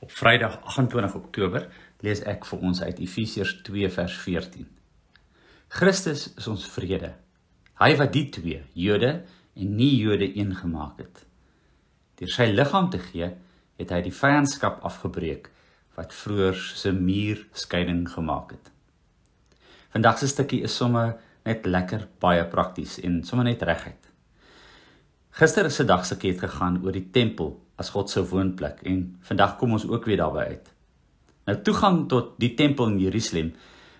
Op Vrydag 28 Oktober lees ek vir ons uit Efesiërs 2 vers 14. Christus is ons vrede. Hy wat die twee, Jode en nie-Jode, een gemaak het. Deur sy liggaam te gee, het hy die vyandskap afgebreek wat vroeër se muur skeiding gemaak het. Vandag se stukkie is sommer net lekker baie prakties en sommer net reguit. Gister is 'n dag se ket gegaan oor die tempel as God se woonplek en vandag kom ons ook weer daarby uit. Nou toegang tot die tempel in Jerusalem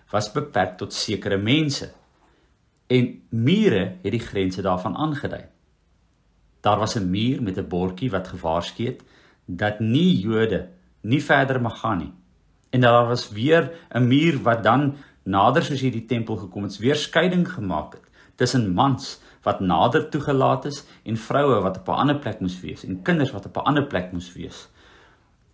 was beperk tot sekere mense en mure het die grense daarvan aangedui. Daar was 'n muur met 'n bordjie wat gewaarsku het dat nie Jode nie verder mag gaan nie. En daar was weer 'n muur wat dan nader soos hierdie tempel gekom het, weer skeiding gemaak het tussen mans wat nader toegelaat is en vroue wat op 'n ander plek moes wees en kinders wat op 'n ander plek moes wees.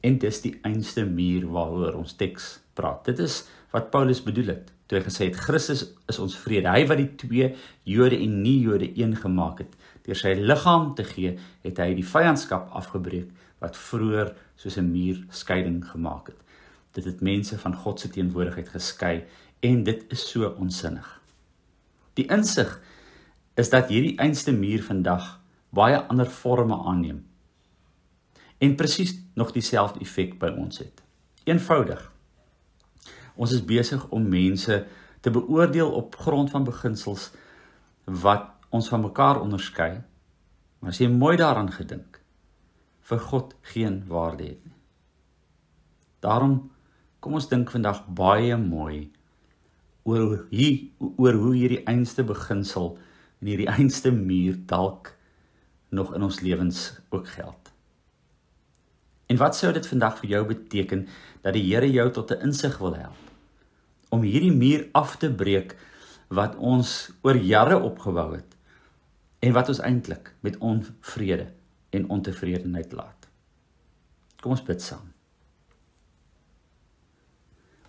En dis die einste muur waaroor ons teks praat. Dit is wat Paulus bedoel het toe hy gesê het Christus is ons vrede. Hy wat die twee Jode en nie-Jode een gemaak het deur sy liggaam te gee, het hy die vyandskap afgebreek wat vroeër soos 'n muur skeiding gemaak het. Dit het mense van God se teenwoordigheid geskei en dit is so onsinnig. Die insig is dat hierdie einste muur vandag baie ander forme aanneem en presies nog dieselfde effek by ons het. Eenvoudig. Ons is besig om mense te beoordeel op grond van beginsels wat ons van mekaar onderskei. Maar as jy mooi daaraan gedink, vir God geen waarde het nie. Daarom kom ons dink vandag baie mooi oor hier oor hoe hierdie einste beginsel en hierdie einste muur dalk nog in ons lewens ook geld. En wat sou dit vandag vir jou beteken dat die Here jou tot 'n insig wil help om hierdie muur af te breek wat ons oor jare opgebou het en wat ons eintlik met onvrede en ontevredenheid laat. Kom ons bid saam.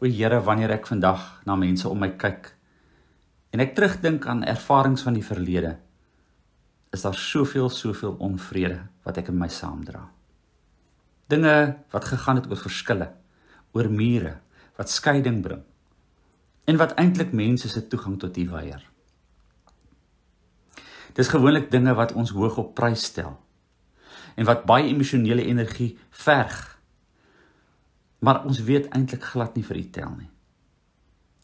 O Here, wanneer ek vandag na mense om my kyk en ek terugdink aan ervarings van die verlede, is daar soveel, soveel onvrede wat ek in my saamdra. Dinge wat gegaan het oor verskille, oor mure wat skeiding bring en wat eintlik mense se toegang tot die weier. Dis gewoonlik dinge wat ons hoog op prys stel en wat baie emosionele energie verg maar ons weet eintlik glad nie vir u tel nie.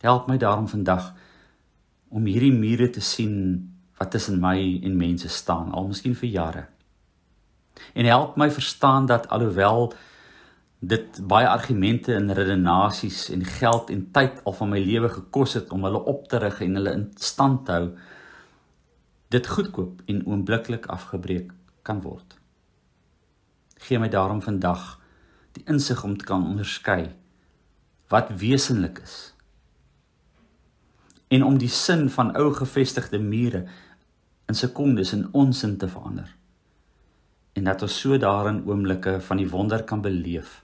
Help my daarom vandag om hierdie mure te sien wat tussen my en mense staan, al miskien vir jare. En help my verstaan dat alhoewel dit baie argumente en redenasies en geld en tyd al van my lewe gekos het om hulle op te rig en hulle in stand te hou, dit goedkoop en oombliklik afgebreek kan word. Gee my daarom vandag die insig om te kan onderskei wat wesenlik is en om die sin van ou gevestigde mure in sekondes in onsin te verander en dat ons so daarin oomblikke van die wonder kan beleef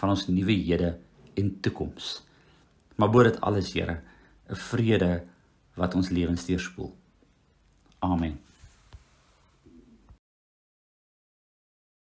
van ons nuwe hede en toekoms maar bo dit alles Here 'n vrede wat ons lewens deurspoel amen